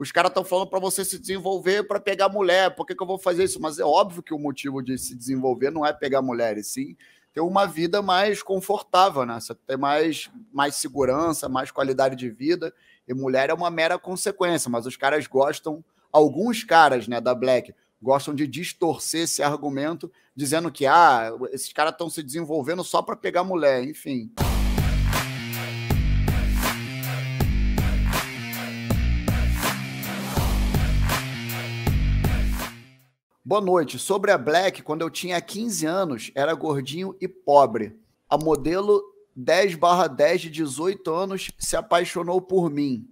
Os caras estão falando para você se desenvolver para pegar mulher. Por que, que eu vou fazer isso? Mas é óbvio que o motivo de se desenvolver não é pegar mulheres, sim ter uma vida mais confortável, né? Você ter mais, mais segurança, mais qualidade de vida. E mulher é uma mera consequência, mas os caras gostam, alguns caras né, da Black gostam de distorcer esse argumento, dizendo que ah, esses caras estão se desenvolvendo só para pegar mulher, enfim. Boa noite. Sobre a Black, quando eu tinha 15 anos, era gordinho e pobre. A modelo 10/10 de 18 anos se apaixonou por mim.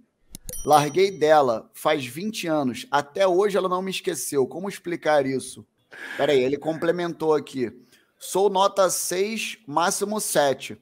Larguei dela faz 20 anos. Até hoje ela não me esqueceu. Como explicar isso? Peraí, ele complementou aqui. Sou nota 6, máximo 7.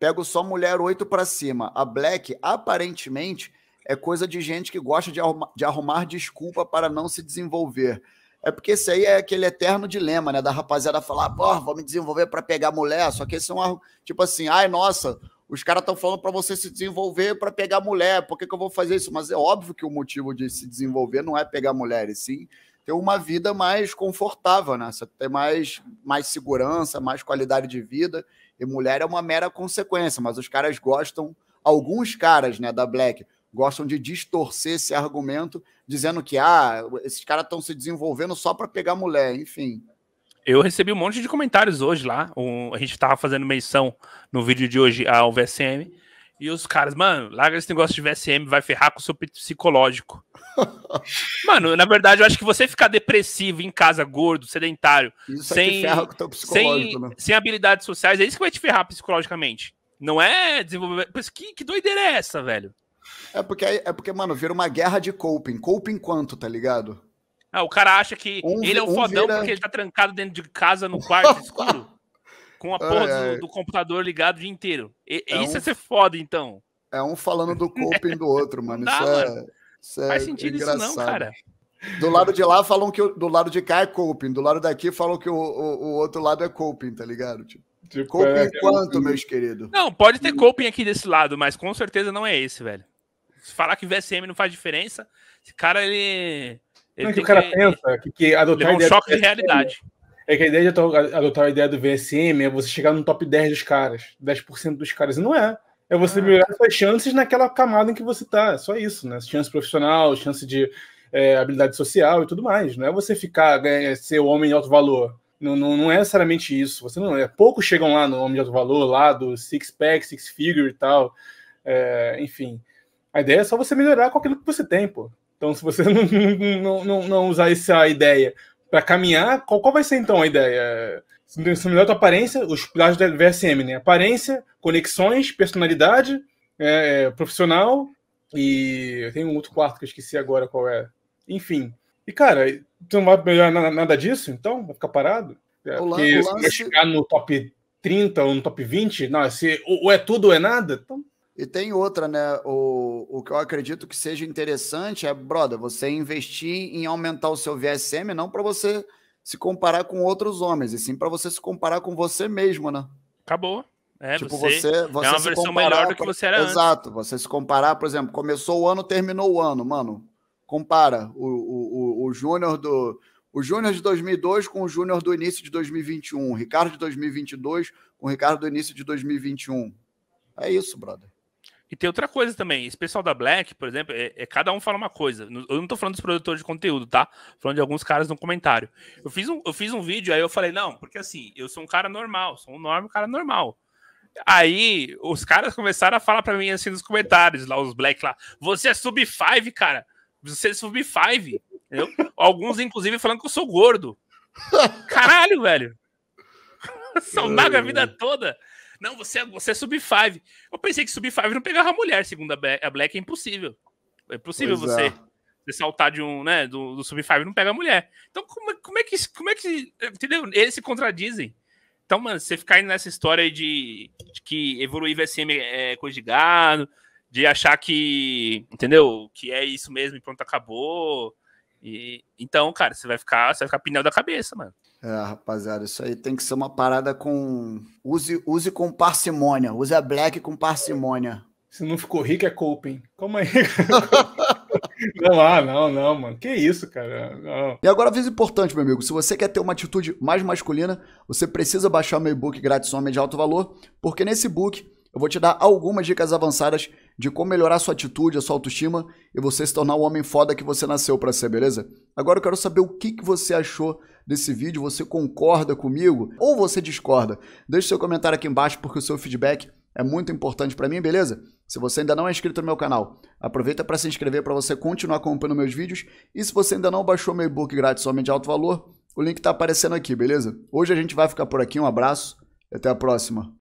Pego só mulher 8 para cima. A Black, aparentemente, é coisa de gente que gosta de arrumar, de arrumar desculpa para não se desenvolver. É porque esse aí é aquele eterno dilema, né? Da rapaziada falar, pô, vou me desenvolver para pegar mulher. Só que esse é um. Tipo assim, ai, nossa, os caras estão falando para você se desenvolver para pegar mulher. Por que, que eu vou fazer isso? Mas é óbvio que o motivo de se desenvolver não é pegar mulheres, sim ter uma vida mais confortável, né? Você ter mais, mais segurança, mais qualidade de vida. E mulher é uma mera consequência, mas os caras gostam, alguns caras, né, da Black, gostam de distorcer esse argumento, dizendo que ah, esses caras estão se desenvolvendo só para pegar mulher, enfim. Eu recebi um monte de comentários hoje lá. Um, a gente estava fazendo menção no vídeo de hoje ao VSM. E os caras, mano, larga esse negócio de VSM, vai ferrar com o seu psicológico. mano, na verdade, eu acho que você ficar depressivo em casa, gordo, sedentário, isso sem, sem, né? sem habilidades sociais, é isso que vai te ferrar psicologicamente. Não é desenvolver. Que, que doideira é essa, velho? É porque, é porque, mano, vira uma guerra de coping. Coping quanto, tá ligado? Ah, o cara acha que um, ele é um, um fodão vira... porque ele tá trancado dentro de casa no quarto escuro. com a porra do, do, computador ligado o dia inteiro. E, é isso um... é ser foda, então. É um falando do coping do outro, mano. Não, isso, é, isso é Faz sentido engraçado. isso não, cara. Do lado de lá falam que o, do lado de cá é coping, do lado daqui falam que o, o, o outro lado é coping, tá ligado? Tipo, tipo coping é, é quanto, meus queridos? Não, pode ter coping aqui desse lado, mas com certeza não é esse, velho. Se falar que VSM não faz diferença, esse cara, ele. ele é que o cara que, pensa que, que adotar um choque de realidade. É que a ideia de adotar a ideia do VSM é você chegar no top 10 dos caras, 10% dos caras. E não é. É você ah. melhorar suas chances naquela camada em que você tá. É só isso, né? Chance profissional, chance de é, habilidade social e tudo mais. Não é você ficar, é, ser o homem de alto valor. Não, não, não é necessariamente isso. Você não é. Poucos chegam lá no homem de alto valor, lá do six pack, six figure e tal. É, enfim. A ideia é só você melhorar com aquilo que você tem, pô. Então, se você não, não, não, não usar essa ideia para caminhar, qual, qual vai ser então a ideia? É, se melhor a tua aparência, os pilares da VSM, né? Aparência, conexões, personalidade, é, é profissional e tem um outro quarto que eu esqueci agora qual é. Enfim. E, cara, tu não vai melhorar nada disso, então? Vai ficar parado? É, o porque se vai chegar no top 30 ou no top 20, não, se, ou, ou é tudo ou é nada, então e tem outra, né? O, o que eu acredito que seja interessante é, brother, você investir em aumentar o seu VSM, não para você se comparar com outros homens, e sim para você se comparar com você mesmo, né? Acabou. É, tipo, você, você, você é uma versão melhor do que você era Exato. Antes. Você se comparar, por exemplo, começou o ano, terminou o ano, mano. Compara o, o, o, o Júnior do... O Júnior de 2002 com o Júnior do início de 2021. O Ricardo de 2022 com o Ricardo do início de 2021. É isso, brother. E tem outra coisa também. Esse pessoal da Black, por exemplo, é, é cada um fala uma coisa. Eu não tô falando dos produtores de conteúdo, tá? Falando de alguns caras no comentário. Eu fiz um, eu fiz um vídeo, aí eu falei, não, porque assim, eu sou um cara normal, sou um normal, cara normal. Aí os caras começaram a falar para mim assim nos comentários, lá, os Black lá, você é sub-5, cara. Você é sub-5. Alguns, inclusive, falando que eu sou gordo. Caralho, velho. Sou a vida toda. Não, você, é, você é sub-5. Eu pensei que sub-5 não pegava mulher, segundo a Black, a Black é impossível. É possível você, é. saltar de um, né, do, do sub-5 não pega mulher. Então, como, é, como é que, como é que, entendeu? Eles se contradizem. Então, mano, você ficar indo nessa história de, de que evoluir VSM é coisa de gado, de achar que, entendeu, que é isso mesmo e pronto, acabou. Então, cara, você vai ficar, você vai ficar pneu da cabeça, mano. É, rapaziada, isso aí tem que ser uma parada com. Use, use com parcimônia. Use a black com parcimônia. Se não ficou rico, é coping. Calma aí. não, ah, não, não, mano. Que isso, cara. Não. E agora, aviso importante, meu amigo. Se você quer ter uma atitude mais masculina, você precisa baixar meu e-book grátis homem de alto valor, porque nesse book eu vou te dar algumas dicas avançadas de como melhorar sua atitude, a sua autoestima e você se tornar o homem foda que você nasceu para ser, beleza? Agora eu quero saber o que, que você achou desse vídeo, você concorda comigo ou você discorda? Deixe seu comentário aqui embaixo porque o seu feedback é muito importante para mim, beleza? Se você ainda não é inscrito no meu canal, aproveita para se inscrever para você continuar acompanhando meus vídeos. E se você ainda não baixou meu e-book grátis Homem de Alto Valor, o link está aparecendo aqui, beleza? Hoje a gente vai ficar por aqui, um abraço e até a próxima.